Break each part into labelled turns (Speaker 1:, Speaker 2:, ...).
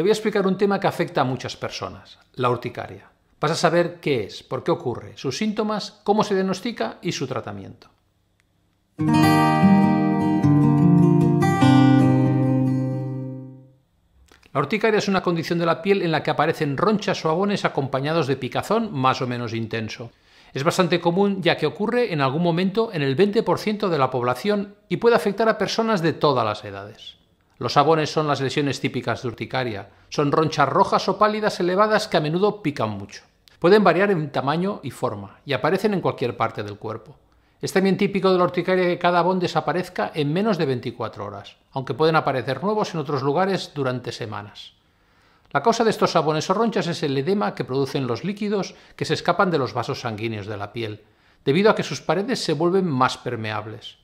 Speaker 1: Te voy a explicar un tema que afecta a muchas personas, la urticaria. Vas a saber qué es, por qué ocurre, sus síntomas, cómo se diagnostica y su tratamiento. La urticaria es una condición de la piel en la que aparecen ronchas o abones acompañados de picazón más o menos intenso. Es bastante común ya que ocurre en algún momento en el 20% de la población y puede afectar a personas de todas las edades. Los sabones son las lesiones típicas de urticaria. Son ronchas rojas o pálidas elevadas que a menudo pican mucho. Pueden variar en tamaño y forma y aparecen en cualquier parte del cuerpo. Es también típico de la urticaria que cada abón desaparezca en menos de 24 horas, aunque pueden aparecer nuevos en otros lugares durante semanas. La causa de estos sabones o ronchas es el edema que producen los líquidos que se escapan de los vasos sanguíneos de la piel, debido a que sus paredes se vuelven más permeables.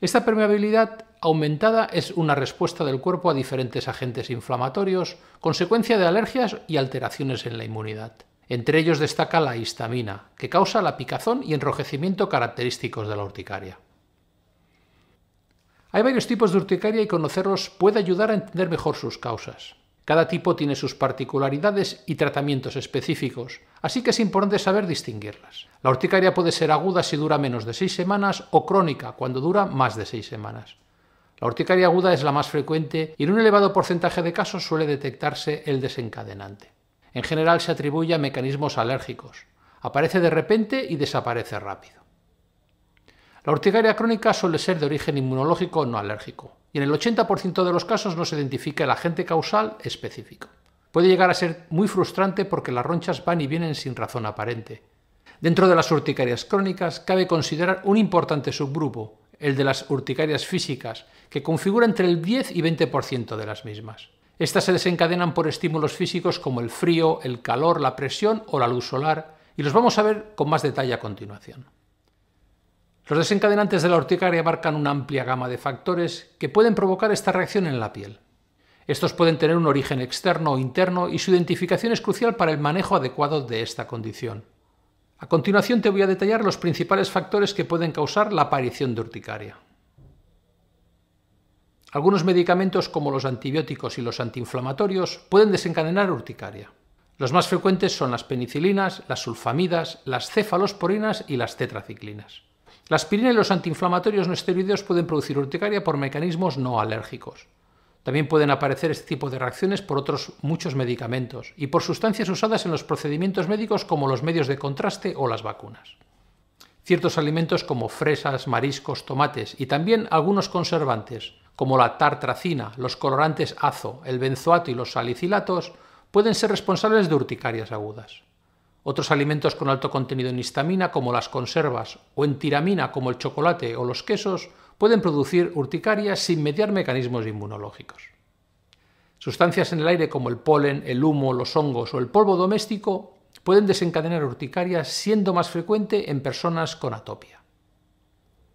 Speaker 1: Esta permeabilidad aumentada es una respuesta del cuerpo a diferentes agentes inflamatorios, consecuencia de alergias y alteraciones en la inmunidad. Entre ellos destaca la histamina, que causa la picazón y enrojecimiento característicos de la urticaria. Hay varios tipos de urticaria y conocerlos puede ayudar a entender mejor sus causas. Cada tipo tiene sus particularidades y tratamientos específicos, así que es importante saber distinguirlas. La urticaria puede ser aguda si dura menos de seis semanas o crónica cuando dura más de seis semanas. La urticaria aguda es la más frecuente y en un elevado porcentaje de casos suele detectarse el desencadenante. En general se atribuye a mecanismos alérgicos. Aparece de repente y desaparece rápido. La urticaria crónica suele ser de origen inmunológico no alérgico y en el 80% de los casos no se identifica el agente causal específico. Puede llegar a ser muy frustrante porque las ronchas van y vienen sin razón aparente. Dentro de las urticarias crónicas cabe considerar un importante subgrupo, el de las urticarias físicas, que configura entre el 10 y 20% de las mismas. Estas se desencadenan por estímulos físicos como el frío, el calor, la presión o la luz solar, y los vamos a ver con más detalle a continuación. Los desencadenantes de la urticaria abarcan una amplia gama de factores que pueden provocar esta reacción en la piel. Estos pueden tener un origen externo o interno y su identificación es crucial para el manejo adecuado de esta condición. A continuación te voy a detallar los principales factores que pueden causar la aparición de urticaria. Algunos medicamentos como los antibióticos y los antiinflamatorios pueden desencadenar urticaria. Los más frecuentes son las penicilinas, las sulfamidas, las cefalosporinas y las tetraciclinas. La aspirina y los antiinflamatorios no esteroideos pueden producir urticaria por mecanismos no alérgicos. También pueden aparecer este tipo de reacciones por otros muchos medicamentos y por sustancias usadas en los procedimientos médicos como los medios de contraste o las vacunas. Ciertos alimentos como fresas, mariscos, tomates y también algunos conservantes, como la tartracina, los colorantes azo, el benzoato y los salicilatos, pueden ser responsables de urticarias agudas. Otros alimentos con alto contenido en histamina, como las conservas, o en tiramina, como el chocolate o los quesos, pueden producir urticaria sin mediar mecanismos inmunológicos. Sustancias en el aire como el polen, el humo, los hongos o el polvo doméstico pueden desencadenar urticaria siendo más frecuente en personas con atopia.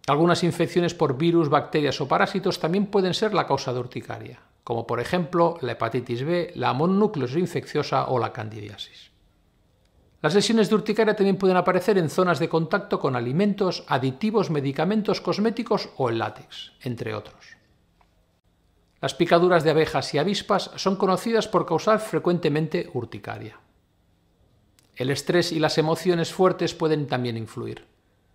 Speaker 1: Algunas infecciones por virus, bacterias o parásitos también pueden ser la causa de urticaria, como por ejemplo la hepatitis B, la mononucleosis infecciosa o la candidiasis. Las lesiones de urticaria también pueden aparecer en zonas de contacto con alimentos, aditivos, medicamentos, cosméticos o el látex, entre otros. Las picaduras de abejas y avispas son conocidas por causar frecuentemente urticaria. El estrés y las emociones fuertes pueden también influir.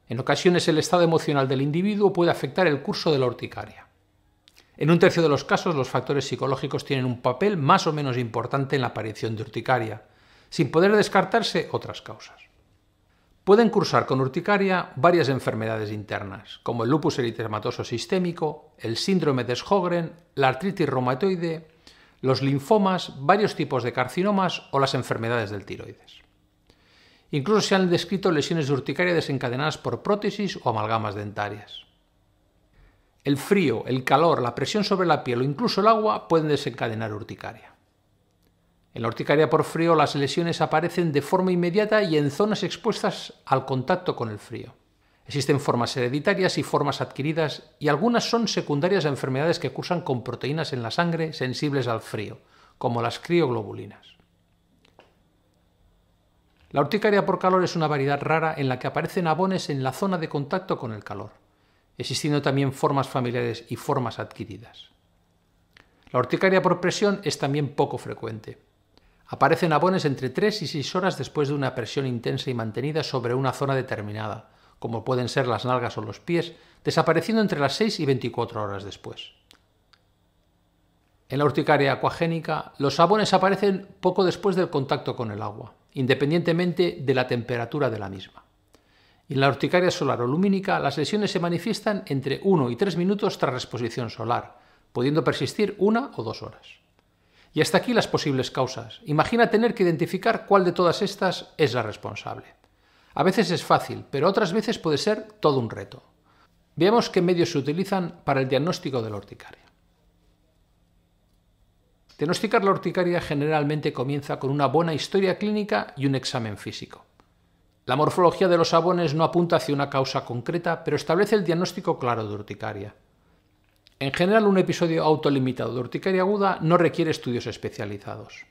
Speaker 1: En ocasiones el estado emocional del individuo puede afectar el curso de la urticaria. En un tercio de los casos los factores psicológicos tienen un papel más o menos importante en la aparición de urticaria, sin poder descartarse otras causas. Pueden cursar con urticaria varias enfermedades internas, como el lupus eritematoso sistémico, el síndrome de Sjögren, la artritis reumatoide, los linfomas, varios tipos de carcinomas o las enfermedades del tiroides. Incluso se han descrito lesiones de urticaria desencadenadas por prótesis o amalgamas dentarias. El frío, el calor, la presión sobre la piel o incluso el agua pueden desencadenar urticaria. En la urticaria por frío las lesiones aparecen de forma inmediata y en zonas expuestas al contacto con el frío. Existen formas hereditarias y formas adquiridas y algunas son secundarias a enfermedades que cursan con proteínas en la sangre sensibles al frío, como las crioglobulinas. La urticaria por calor es una variedad rara en la que aparecen abones en la zona de contacto con el calor, existiendo también formas familiares y formas adquiridas. La urticaria por presión es también poco frecuente. Aparecen abones entre 3 y 6 horas después de una presión intensa y mantenida sobre una zona determinada, como pueden ser las nalgas o los pies, desapareciendo entre las 6 y 24 horas después. En la urticaria acuagénica, los abones aparecen poco después del contacto con el agua, independientemente de la temperatura de la misma. en la urticaria solar o lumínica, las lesiones se manifiestan entre 1 y 3 minutos tras exposición solar, pudiendo persistir una o dos horas. Y hasta aquí las posibles causas. Imagina tener que identificar cuál de todas estas es la responsable. A veces es fácil, pero otras veces puede ser todo un reto. Veamos qué medios se utilizan para el diagnóstico de la urticaria. Diagnosticar la urticaria generalmente comienza con una buena historia clínica y un examen físico. La morfología de los abones no apunta hacia una causa concreta, pero establece el diagnóstico claro de urticaria. En general, un episodio autolimitado de urticaria aguda no requiere estudios especializados.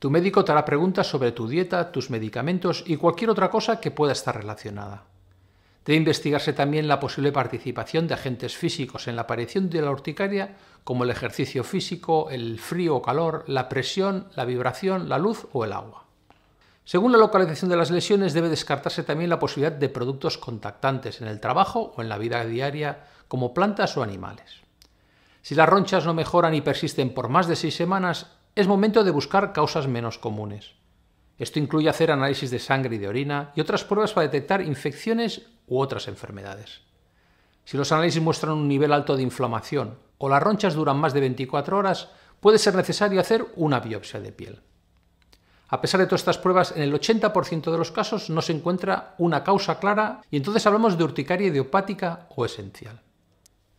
Speaker 1: Tu médico te hará preguntas sobre tu dieta, tus medicamentos y cualquier otra cosa que pueda estar relacionada. Debe investigarse también la posible participación de agentes físicos en la aparición de la urticaria, como el ejercicio físico, el frío o calor, la presión, la vibración, la luz o el agua. Según la localización de las lesiones, debe descartarse también la posibilidad de productos contactantes en el trabajo o en la vida diaria, como plantas o animales. Si las ronchas no mejoran y persisten por más de seis semanas, es momento de buscar causas menos comunes. Esto incluye hacer análisis de sangre y de orina y otras pruebas para detectar infecciones u otras enfermedades. Si los análisis muestran un nivel alto de inflamación o las ronchas duran más de 24 horas, puede ser necesario hacer una biopsia de piel. A pesar de todas estas pruebas, en el 80% de los casos no se encuentra una causa clara y entonces hablamos de urticaria idiopática o esencial.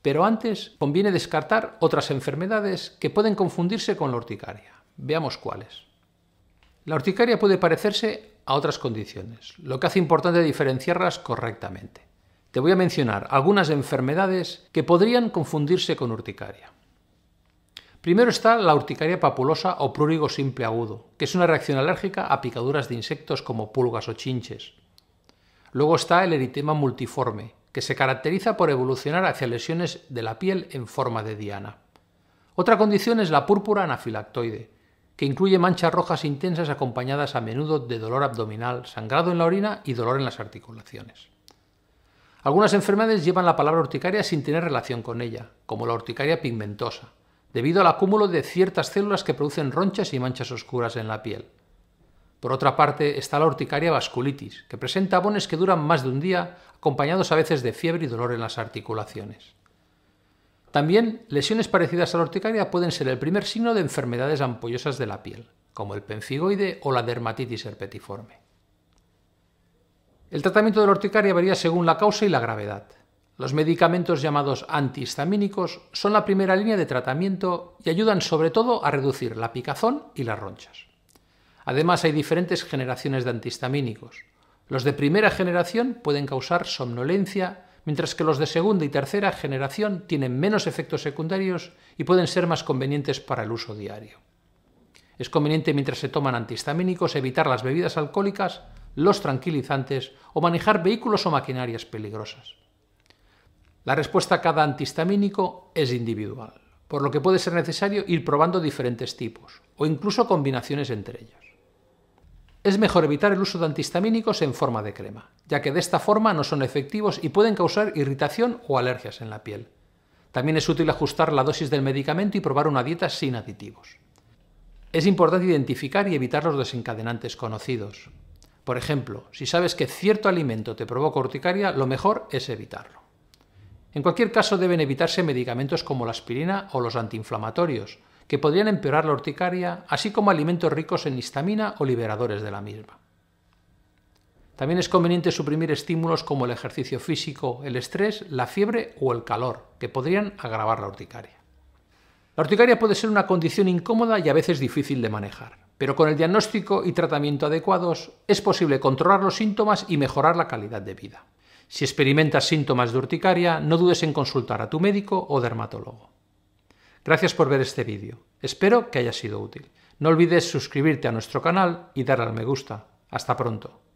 Speaker 1: Pero antes conviene descartar otras enfermedades que pueden confundirse con la urticaria. Veamos cuáles. La urticaria puede parecerse a otras condiciones, lo que hace importante diferenciarlas correctamente. Te voy a mencionar algunas enfermedades que podrían confundirse con urticaria. Primero está la urticaria papulosa o prurigo simple agudo, que es una reacción alérgica a picaduras de insectos como pulgas o chinches. Luego está el eritema multiforme, que se caracteriza por evolucionar hacia lesiones de la piel en forma de diana. Otra condición es la púrpura anafilactoide, que incluye manchas rojas intensas acompañadas a menudo de dolor abdominal, sangrado en la orina y dolor en las articulaciones. Algunas enfermedades llevan la palabra urticaria sin tener relación con ella, como la urticaria pigmentosa, debido al acúmulo de ciertas células que producen ronchas y manchas oscuras en la piel. Por otra parte está la urticaria vasculitis, que presenta abones que duran más de un día, acompañados a veces de fiebre y dolor en las articulaciones. También lesiones parecidas a la urticaria pueden ser el primer signo de enfermedades ampollosas de la piel, como el penfigoide o la dermatitis herpetiforme. El tratamiento de la urticaria varía según la causa y la gravedad. Los medicamentos llamados antihistamínicos son la primera línea de tratamiento y ayudan sobre todo a reducir la picazón y las ronchas. Además hay diferentes generaciones de antihistamínicos. Los de primera generación pueden causar somnolencia, mientras que los de segunda y tercera generación tienen menos efectos secundarios y pueden ser más convenientes para el uso diario. Es conveniente mientras se toman antihistamínicos evitar las bebidas alcohólicas, los tranquilizantes o manejar vehículos o maquinarias peligrosas. La respuesta a cada antihistamínico es individual, por lo que puede ser necesario ir probando diferentes tipos o incluso combinaciones entre ellos. Es mejor evitar el uso de antihistamínicos en forma de crema, ya que de esta forma no son efectivos y pueden causar irritación o alergias en la piel. También es útil ajustar la dosis del medicamento y probar una dieta sin aditivos. Es importante identificar y evitar los desencadenantes conocidos. Por ejemplo, si sabes que cierto alimento te provoca urticaria, lo mejor es evitarlo. En cualquier caso, deben evitarse medicamentos como la aspirina o los antiinflamatorios, que podrían empeorar la urticaria, así como alimentos ricos en histamina o liberadores de la misma. También es conveniente suprimir estímulos como el ejercicio físico, el estrés, la fiebre o el calor, que podrían agravar la urticaria. La urticaria puede ser una condición incómoda y a veces difícil de manejar, pero con el diagnóstico y tratamiento adecuados es posible controlar los síntomas y mejorar la calidad de vida. Si experimentas síntomas de urticaria, no dudes en consultar a tu médico o dermatólogo. Gracias por ver este vídeo. Espero que haya sido útil. No olvides suscribirte a nuestro canal y darle al me gusta. Hasta pronto.